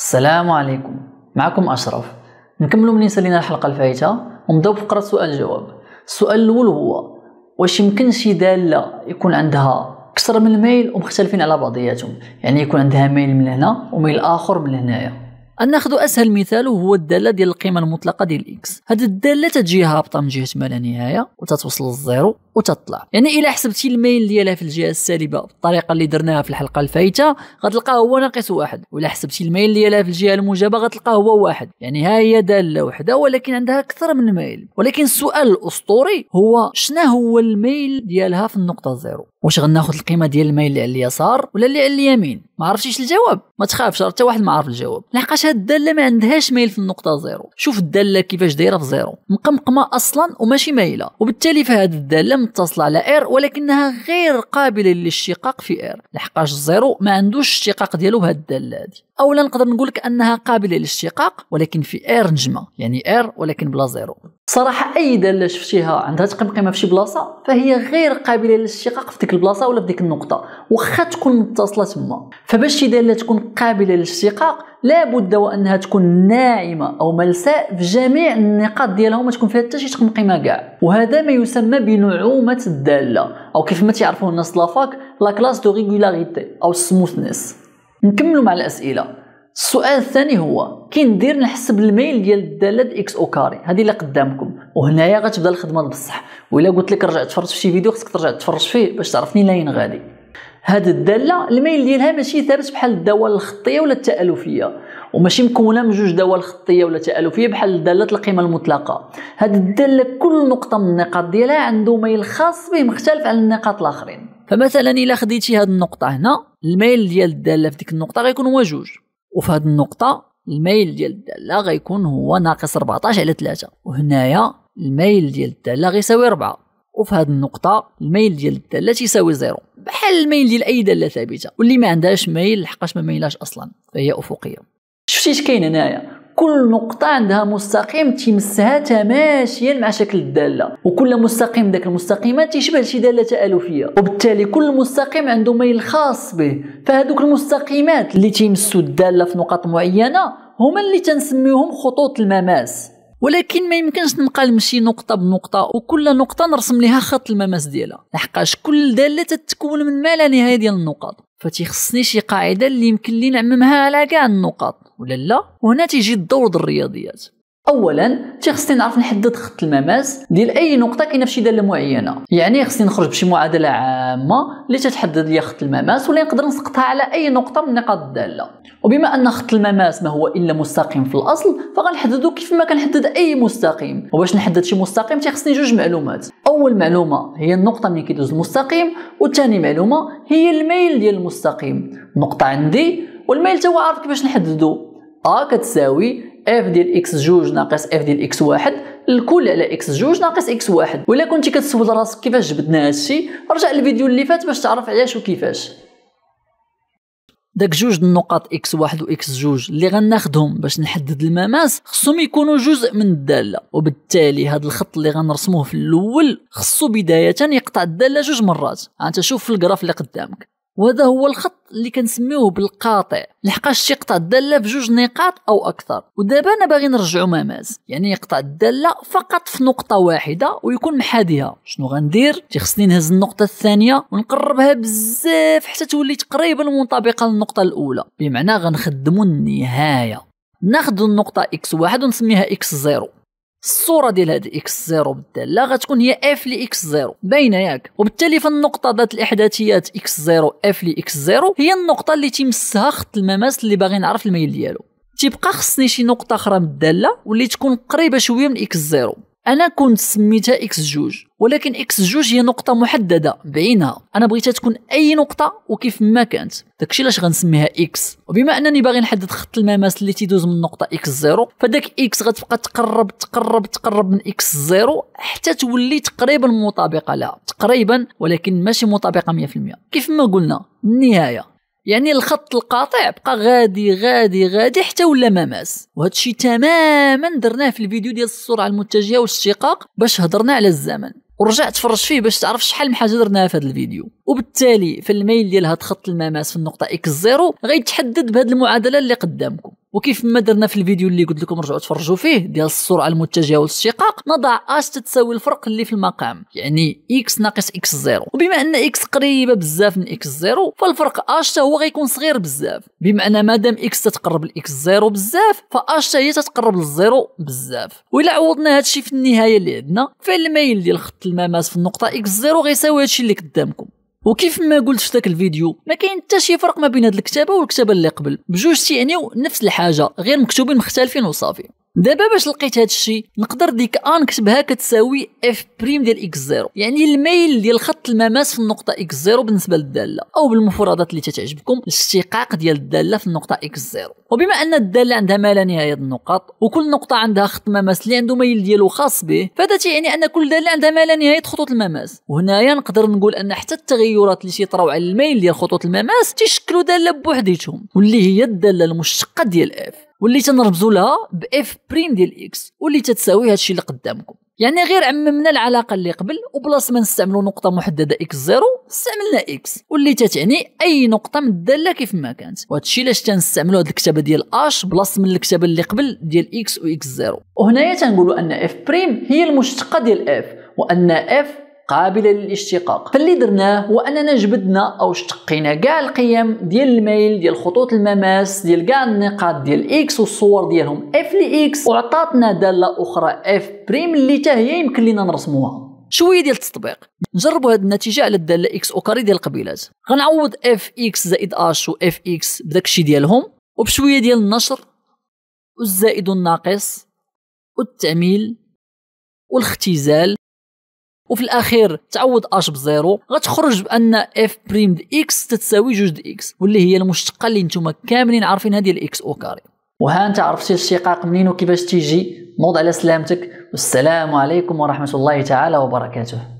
السلام عليكم معكم اشرف نكملوا من سالينا الحلقه الفايته ونبداو بفقره سؤال جواب السؤال الاول هو واش يمكن شي داله يكون عندها اكثر من ميل ومختلفين على بعضياتهم يعني يكون عندها ميل من هنا وميل اخر من هنايا ناخذ اسهل مثال وهو الداله ديال القيمه المطلقه ديال اكس هاد الداله تجي هابطه من جهه ما لا نهايه وتتوصل للزيرو وتطلع يعني الا حسبتي الميل ديالها في الجهه السالبه بالطريقه اللي درناها في الحلقه الفايته غتلقاه هو ناقص واحد ولا حسبتي الميل ديالها في الجهه الموجبه غتلقاه هو واحد يعني ها هي داله وحده ولكن عندها اكثر من ميل ولكن السؤال الاسطوري هو شنو هو الميل ديالها في النقطه الزيرو واش غناخذ القيمه ديال الميل اللي على اليسار ولا اللي على اليمين ما عرفتيش الجواب ما تخافش حتى واحد ما عارف الجواب لحقاش هاد الداله ما عندهاش ميل في النقطه زيرو شوف الداله كيفاش دايره في زيرو مقمقمه اصلا وماشي مايله وبالتالي فهاد الداله متصله على ار ولكنها غير قابله للاشتقاق في ار لحقاش الزيرو ما عندوش اشتقاق ديالو بهاد الداله هادي اولا نقدر نقول لك انها قابله للاشتقاق ولكن في ار نجمه يعني ار ولكن بلا زيرو صراحه اي داله شفتيها عندها تقمقمه في شي بلاصه فهي غير قابله للاشتقاق في ديك البلاصه ولا في ديك النقطه واخا تكون متصله تما فباش شي داله تكون قابله للاشتقاق لابد وانها تكون ناعمه او ملساء في جميع النقاط ديالها وما تكون فيها حتى شي تقمقمه كاع وهذا ما يسمى بنعومه الداله او كيف ما تيعرفوه الناس لافاك لا كلاس دو ريغولاريتي او سموثنس نكملوا مع الاسئله السؤال الثاني هو كي ندير نحسب الميل ديال الداله اكس او كاري هذه اللي قدامكم وهنايا غتبدا الخدمه بصح والا قلت لك رجع تفرج في شي فيديو خصك ترجع تفرج فيه باش تعرفني لاين غادي هاد الداله الميل ديالها ماشي ثابت بحال الدوال الخطيه ولا التالفيه وماشي مكونه من جوج دوال خطيه ولا تالفيه بحال داله القيمه المطلقه هاد الداله كل نقطه من النقاط ديالها عنده ميل خاص به مختلف عن النقاط الاخرين فمثلا الا خديتي هاد النقطه هنا الميل ديال الداله في ديك النقطه غيكون هو جوج وفي هاد النقطه الميل ديال الداله غيكون هو ناقص 14 على 3 وهنايا الميل ديال الداله غيساوي 4 وفي هاد النقطة الميل ديال الدالة تيساوي زيرو بحال الميل ديال أي دالة ثابتة واللي ما عندهاش ميل لحقاش ما ميلاش أصلا فهي أفقية شفتي كاين هنايا كل نقطة عندها مستقيم تيمسها تماشيا مع شكل الدالة وكل مستقيم داك المستقيمة تيشبه شي دالة تألفية وبالتالي كل مستقيم عنده ميل خاص به فهذوك المستقيمات اللي تيمسوا الدالة في نقاط معينة هما اللي تنسميوهم خطوط المماس ولكن ما يمكنش نبقى نمشي نقطه بنقطه وكل نقطه نرسم لها خط المماس ديالها لحقاش كل داله تتكون من ما لا نهايه ديال النقط فتيخصني شي قاعده اللي يمكن لي نعممها على كاع النقط ولا لا وهنا تيجي الدور ديال الرياضيات اولا تيخصني نعرف نحدد خط المماس ديال اي نقطه كاينه فشي داله معينه يعني خصني نخرج بشي معادله عامه اللي تتحدد لي خط المماس ولا نقدر نسقطها على اي نقطه من نقاط الداله وبما ان خط المماس ما هو الا مستقيم في الاصل فغنحددو كيف ما كنحدد اي مستقيم وباش نحدد شي مستقيم تيخصني جوج معلومات اول معلومه هي النقطه منين كيدوز المستقيم والثاني معلومه هي الميل ديال المستقيم النقطه عندي والميل تا هو عارف كيفاش نحددو A كتساوي f ديال x جوج ناقص f ديال x واحد الكل على x جوج ناقص x واحد ولا كنتي كتسول راسك كيفاش جبدنا هادشي رجع للفيديو اللي فات باش تعرف علاش وكيفاش داك جوج النقاط اكس واحد x جوج اللي غناخدهم باش نحدد المماس خصهم يكونوا جزء من الداله وبالتالي هذا الخط اللي غنرسموه في الاول خصو بدايه يقطع الداله جوج مرات انت شوف في الجراف اللي قدامك وهذا هو الخط اللي كنسميوه بالقاطع لحقاش تيقطع الداله في جوج نقاط او اكثر ودابا انا باغي نرجعو ماماز يعني يقطع الداله فقط في نقطه واحده ويكون محاديها شنو غندير تيخصني نهز النقطه الثانيه ونقربها بزاف حتى تولي تقريبا منطبقه للنقطه الاولى بمعنى غنخدمو النهايه ناخذ النقطه اكس واحد ونسميها اكس زيرو الصوره ديال هاد اكس زيرو بالداله غتكون هي اف لي اكس زيرو باينه ياك وبالتالي فالنقطه ذات الاحداثيات اكس زيرو اف لي اكس زيرو هي النقطه اللي تيمسها خط المماس اللي باغي نعرف الميل ديالو تيبقى خصني شي نقطه اخرى من الداله واللي تكون قريبه شويه من اكس زيرو انا كنت سميتها اكس جوج ولكن اكس جوج هي نقطة محددة بعينها انا بغيتها تكون اي نقطة وكيف ما كانت داكشي علاش غنسميها اكس وبما انني باغي نحدد خط المماس اللي تيدوز من النقطة اكس زيرو فداك اكس غتبقى تقرب تقرب تقرب من اكس زيرو حتى تولي تقريبا مطابقة لها تقريبا ولكن ماشي مطابقة 100% كيف ما قلنا النهاية يعني الخط القاطع بقى غادي غادي غادي حتى ولا ما وهذا الشيء تماما درناه في الفيديو ديال السرعه المتجهه والاشتقاق باش هضرنا على الزمن ورجعت تفرج فيه باش تعرف شحال من حاجه درناها في هذا الفيديو وبالتالي في الميل ديال هذا خط المماس في النقطه اكس زيرو غيتحدد بهاد المعادله اللي قدامكم وكيف ما درنا في الفيديو اللي قلت لكم رجعوا تفرجوا فيه ديال السرعه المتجهه والاشتقاق نضع اش تتساوي الفرق اللي في المقام يعني اكس ناقص اكس زيرو وبما ان اكس قريبه بزاف من اكس زيرو فالفرق اش هو غيكون صغير بزاف بما ان مادام اكس تتقرب لاكس زيرو بزاف فاش هي تتقرب للزيرو بزاف والا عوضنا هادشي في النهايه اللي عندنا فالميل ديال خط الماماس في النقطه اكس زيرو غيساوي هادشي اللي قدامكم وكيف ما قلت في ذاك الفيديو ما كاين حتى شي فرق ما بين هاد الكتابه والكتابه اللي قبل بجوج تيعنيو نفس الحاجه غير مكتوبين مختلفين وصافي دابا باش لقيت هذا الشيء نقدر ديك ان نكتبها كتساوي اف بريم ديال اكس زيرو يعني الميل ديال خط المماس في النقطه اكس زيرو بالنسبه للداله او بالمفردات اللي تتعجبكم الاشتقاق ديال الداله في النقطه اكس زيرو وبما ان الداله عندها ما لا نهايه النقط وكل نقطه عندها خط مماس اللي عنده ميل ديالو خاص به فهذا تيعني ان كل داله عندها ما لا نهايه خطوط المماس وهنايا نقدر نقول ان حتى التغيرات اللي تيطراو على الميل ديال خطوط المماس تيشكلوا داله بوحديتهم واللي هي الداله المشتقه ديال اف واللي تنربزو لها باف بريم ديال اكس واللي تتساوي هادشي اللي قدامكم يعني غير عممنا العلاقه اللي قبل وبلاص ما نستعملوا نقطه محدده اكس زيرو استعملنا اكس واللي تتعني اي نقطه من الداله كيف ما كانت وهادشي علاش تنستعملوا هاد الكتابه ديال اش بلاص من الكتابه اللي قبل ديال اكس واكس زيرو وهنايا تنقولوا ان اف بريم هي المشتقه ديال اف وان اف قابلة للاشتقاق فاللي درناه هو أننا جبدنا أو اشتقينا كاع القيم ديال الميل ديال خطوط المماس ديال كاع النقاط ديال إكس والصور ديالهم اف لي إكس وعطاتنا دالة أخرى اف بريم اللي تا هي يمكن لينا نرسموها شويه ديال التطبيق نجربوا هذه النتيجه على الداله اكس اوكاري ديال القبيلات غنعوض اف اكس زائد اش و اف اكس بداك الشيء ديالهم وبشويه ديال النشر والزائد والناقص والتعميل والاختزال وفي الاخير تعوض اش بزيرو غتخرج بان اف بريم د اكس تتساوي جوج د اكس واللي هي المشتقه اللي نتوما كاملين عارفينها ديال اكس او كاري وها انت عرفتي الاشتقاق منين وكيفاش تيجي نوض على سلامتك والسلام عليكم ورحمه الله تعالى وبركاته